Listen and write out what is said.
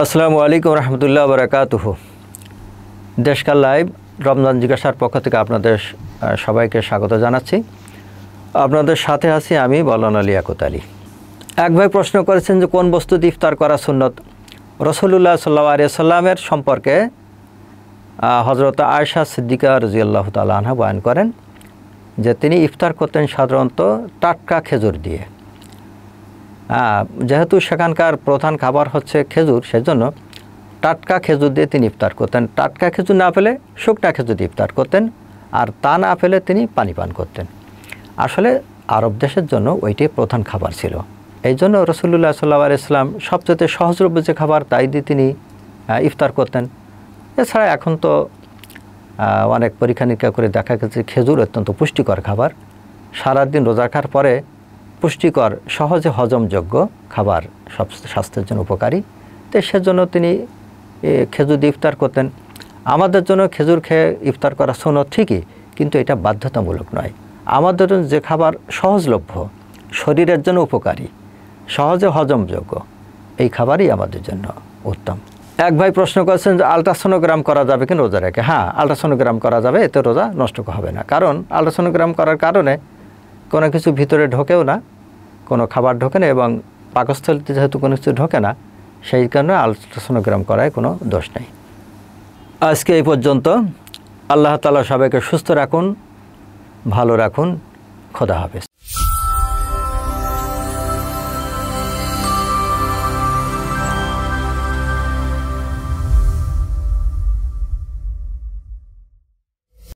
আসসালামু আলাইকুম রহমতুল্লাহ বরকাত দেশকাল লাইভ রমজান জিজ্ঞাসার পক্ষ থেকে আপনাদের সবাইকে স্বাগত জানাচ্ছি আপনাদের সাথে আছি আমি বলান আলী আকত আলী এক ভাই প্রশ্ন করেছেন যে কোন বস্তু ইফতার করা সুন্নত রসুল্লাহ সাল্লা আলিয়াল্লামের সম্পর্কে হজরত আয়সা সিদ্দিকা রজিয়াল্লাহ তাল আনহা বয়ান করেন যে তিনি ইফতার করতেন সাধারণত টাটকা খেজুর দিয়ে যেহেতু সেখানকার প্রধান খাবার হচ্ছে খেজুর সেজন্য টাটকা খেজুর দিয়ে তিনি ইফতার করতেন টাটকা খেজুর না পেলে শুকনা খেজুর দিয়ে ইফতার করতেন আর তা না পেলে তিনি পানি পান করতেন আসলে আরব দেশের জন্য ওইটি প্রধান খাবার ছিল এই জন্য রসুল্লাহ সাল্লা ইসলাম সবচেয়ে সহজলভ্য যে খাবার তাই দিয়ে তিনি ইফতার করতেন এছাড়া এখন তো অনেক পরীক্ষা নিরীক্ষা করে দেখা গেছে খেজুর অত্যন্ত পুষ্টিকর খাবার সারাদিন রোজা রাখার পরে পুষ্টিকর সহজে হজমযোগ্য খাবার সব স্বাস্থ্যের জন্য উপকারী তো সেজন্য তিনি খেজুর দিয়ে ইফতার করতেন আমাদের জন্য খেজুর খেয়ে ইফতার করা সোনত ঠিকই কিন্তু এটা বাধ্যতামূলক নয় আমাদের জন্য যে খাবার সহজলভ্য শরীরের জন্য উপকারী সহজে হজমযোগ্য এই খাবারই আমাদের জন্য উত্তম এক ভাই প্রশ্ন করেছেন যে আলট্রাসোনোগ্রাম করা যাবে কিনা রোজা রেখে হ্যাঁ আলট্রাসোনোগ্রাম করা যাবে এতে রোজা নষ্ট হবে না কারণ আলট্রাসোনোগ্রাম করার কারণে কোনো কিছু ভিতরে ঢোকেও না কোনো খাবার ঢোকে না এবং পাকস্থলীতে যেহেতু কোনো কিছু ঢোকে না সেই কারণে আলট্রাসোনোগ্রাম করায় কোনো দোষ নেই আজকে এই পর্যন্ত আল্লাহ তালা সবাইকে সুস্থ রাখুন ভালো রাখুন খোদা হাফেজ